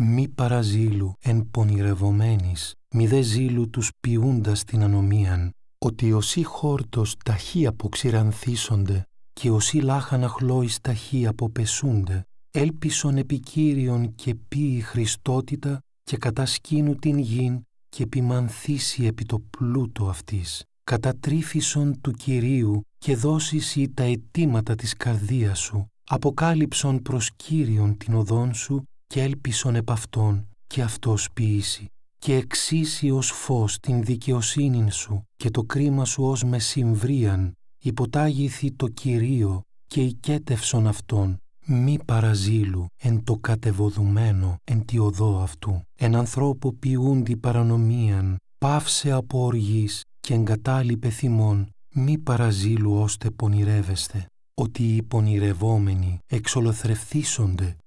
μη παραζήλου εν πονηρευομένης, μη δε ζήλου τους ποιούντας την ανομίαν, ότι οσί χόρτος ταχύ αποξηρανθίσονται και οσί λάχανα χλώης ταχύ αποπεσούνται, έλπισον επικύριον και ποιη χριστότητα και κατασκήνου την γην και επιμανθήσει επί το πλούτο αυτής, κατατρίφισον του Κυρίου και δώσισι τα αιτήματα της καρδίας σου, αποκάλυψον προς Κύριον την οδόν σου και έλπισον επ' αυτόν και αυτός ποιήσει και εξήσει ως φως την δικαιοσύνην σου και το κρίμα σου ως με συμβρίαν υποτάγηθη το Κυρίο και οικέτευσον αυτόν μη παραζήλου εν το κατεβοδουμένο εν τη οδό αυτού εν ανθρώπου ποιούντι παρανομίαν πάυσε από οργής και εγκατάλειπε θυμών μη παραζήλου ώστε πονηρεύεστε ότι οι πονηρευόμενοι υπομένονται στον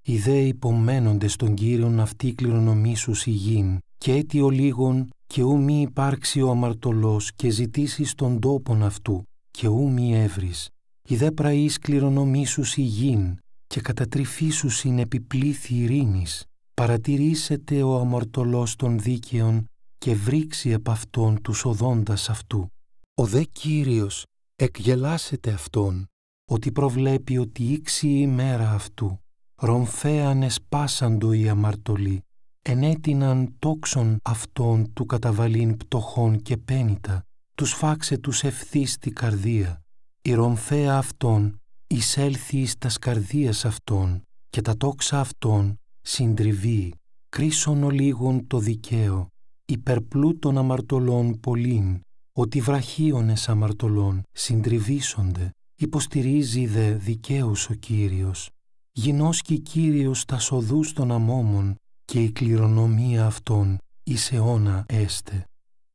Κύριον αυτοί κληρονομήσους οι δε υπομένονται στον Κύριον αυτή κληρονομήσους η γην, και έτι ο λίγων και ου μη υπάρξει ο αμαρτωλός και ζητήσει τον τόπον αυτού, και ου μη εβρις οι δε πραείς κληρονομήσους η γην, και κατατριφήσους είναι επιπλήθη ειρήνης. Παρατηρήσετε ο αμαρτωλός των δίκαιων και βρήξει επ' αυτόν τους οδόντας αυτού. Ο δε Κύριος εκγελάσετε αυτόν ότι προβλέπει ότι ήξη ημέρα αυτού ρομφέανε εσπάσαντο οι αμαρτωλοί, ενέτειναν τόξον αυτών του καταβαλήν πτωχών και πένιτα, τους φάξε τους ευθύς τη καρδία. Η ρομφέα αυτών εισέλθει εις τας καρδίας αυτών και τα τόξα αυτών συντριβεί, κρίσον ολίγων το δικαίο, υπερπλούτων αμαρτωλών πολλήν, ότι βραχίονες αμαρτωλών συντριβήσονται Υποστηρίζει δε δικαίους ο Κύριος, γινώσκει Κύριος τα σοδούς των αμόμων και η κληρονομία αυτών εις αιώνα έστε,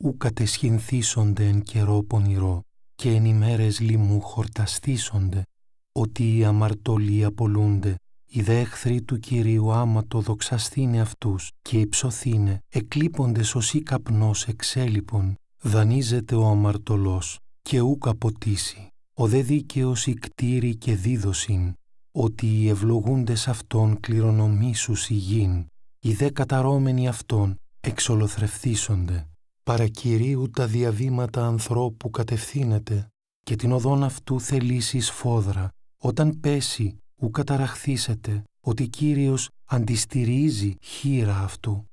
ου κατεσχυνθίσονται εν καιρό πονηρό και εν ημέρες λοιμού χορταστήσονται, ότι οι αμαρτωλοί απολούνται, οι δέχθροι του Κυρίου άμα το δοξαστήνε αυτούς και υψωθήνε, εκλείπονται ως ή καπνός εξέλιπων, δανείζεται ο αμαρτωλός και ου καποτήσει. Ο δε δίκαιος κτήρη και δίδωσιν, ότι οι ευλογούντες αυτών κληρονομήσους η γην, οι δε καταρώμενοι αυτών εξολοθρευθήσονται. Παρακυρίου τα διαβήματα ανθρώπου κατευθύνεται, και την οδόν αυτού θελήσει φόδρα, όταν πέσει ου καταραχθήσετε, ότι Κύριος αντιστηρίζει χείρα αυτού,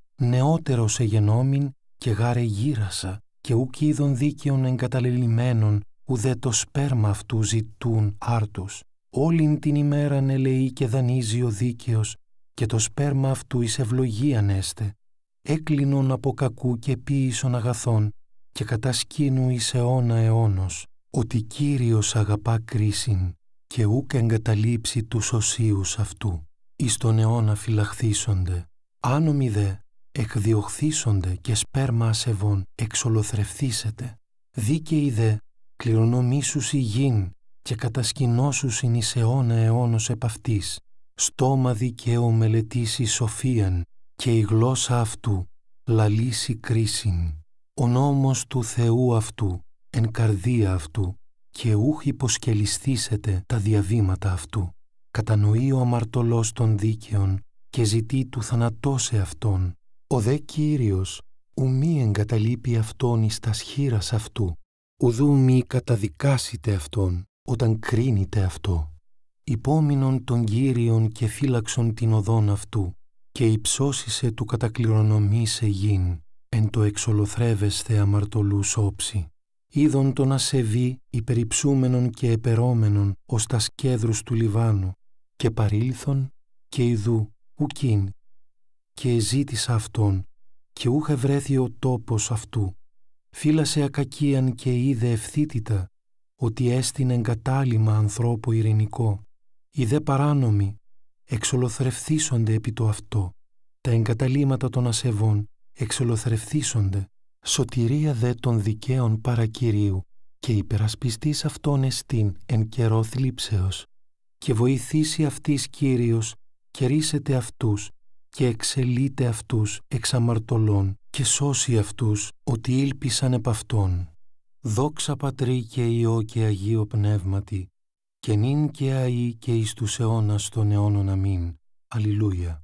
σε γενόμην και γάρε γύρασα, και ουκ δίκαιων εγκαταλελειμμένων ουδέ το σπέρμα αυτού ζητούν άρτους. Όλην την ημέραν ελεεί και δανείζει ο δίκαιος, και το σπέρμα αυτού εις ευλογίαν έστε. Έκλεινον από κακού και ποιήσων αγαθών, και κατασκήνου εις αιώνα αιώνος, ότι Κύριος αγαπά κρίσιν, και ούκ εγκαταλείψει τους οσίους αυτού. Εις τον αιώνα φυλαχθήσονται. Άνομοι δε, και σπέρμα ασεβών εξολοθρευθήσετε. Δίκαιοι δε, κληρονομήσους η γην και κατασκηνώσους σου εις αιώνα αιώνος επ' αυτής. Στόμα δικαίου μελετήσει σοφίαν και η γλώσσα αυτού λαλήσει κρίσιν. Ο νόμος του Θεού αυτού εν καρδία αυτού και ούχ υποσκελιστήσετε τα διαβήματα αυτού. Κατανοεί ο αμαρτωλός των δίκαιων και ζητεί του σε αυτόν. Ο δε Κύριος ου εγκαταλείπει αυτόν εις τα σχήρας αυτού Ουδού μη καταδικάσετε αυτόν, όταν κρίνετε αυτό. Υπόμεινον των Κύριον και φύλαξον την οδόν αυτού, και υψώσισε του κατακληρονομή σε γην, εν το εξολοθρεύεσθε αμαρτωλού όψη. Είδον τον ασεβή υπεριψούμενον και επερώμενον ως τα σκέδρους του Λιβάνου, και παρήλθον και ειδού ουκίν, και ζήτησα αυτόν, και ούχε βρέθη ο τόπος αυτού, φύλασε ακακίαν και είδε ευθύτητα ότι έστειν εγκατάλημα ανθρώπου ειρηνικό. Οι δε παράνομοι εξολοθρευθήσονται επί το αυτό. Τα εγκαταλήματα των ασεβών εξολοθρευθήσονται. Σωτηρία δε των δικαίων παρακυρίου και υπερασπιστής αυτών εστίν εν καιρό θλίψεως. Και βοηθήσει αυτής Κύριος και ρίσεται αυτούς και εξελίτε αυτούς εξ αμαρτωλών και σώσει αυτούς ότι ήλπισαν επ' αυτών. Δόξα Πατρί και Υιό και Αγίο Πνεύματι, και νυν και αΐ και εις τους αιώνας των αιώνων αμήν. Αλληλούια.